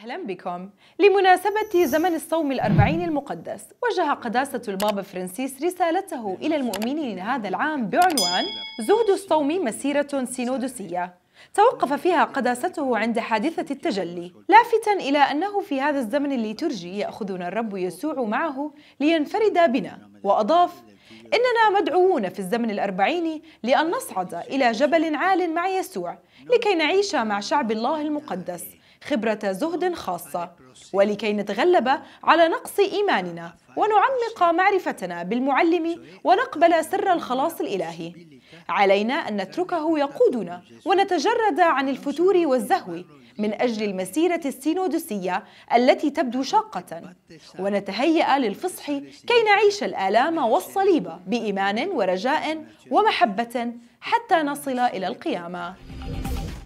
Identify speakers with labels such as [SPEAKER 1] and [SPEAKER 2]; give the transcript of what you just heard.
[SPEAKER 1] أهلا بكم لمناسبة زمن الصوم الأربعين المقدس وجه قداسة البابا فرانسيس رسالته إلى المؤمنين هذا العام بعنوان زهد الصوم مسيرة سينودسية توقف فيها قداسته عند حادثة التجلي لافتا إلى أنه في هذا الزمن الليتورجي يأخذنا الرب يسوع معه لينفرد بنا وأضاف إننا مدعوون في الزمن الأربعين لأن نصعد إلى جبل عال مع يسوع لكي نعيش مع شعب الله المقدس خبرة زهد خاصة ولكي نتغلب على نقص إيماننا ونعمق معرفتنا بالمعلم ونقبل سر الخلاص الإلهي علينا أن نتركه يقودنا ونتجرد عن الفتور والزهو من أجل المسيرة السينودسية التي تبدو شاقة ونتهيأ للفصح كي نعيش الآلام والصليب بإيمان ورجاء ومحبة حتى نصل إلى القيامة